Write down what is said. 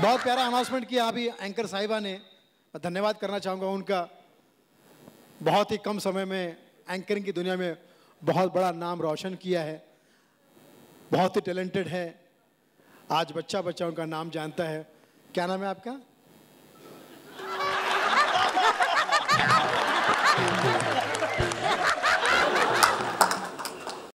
बहुत प्यारा अनाउंसमेंट किया अभी एंकर साहिबा ने मैं धन्यवाद करना चाहूँगा उनका बहुत ही कम समय में एंकरिंग की दुनिया में बहुत बड़ा नाम रोशन किया है बहुत ही टैलेंटेड है आज बच्चा बच्चा उनका नाम जानता है क्या नाम है आपका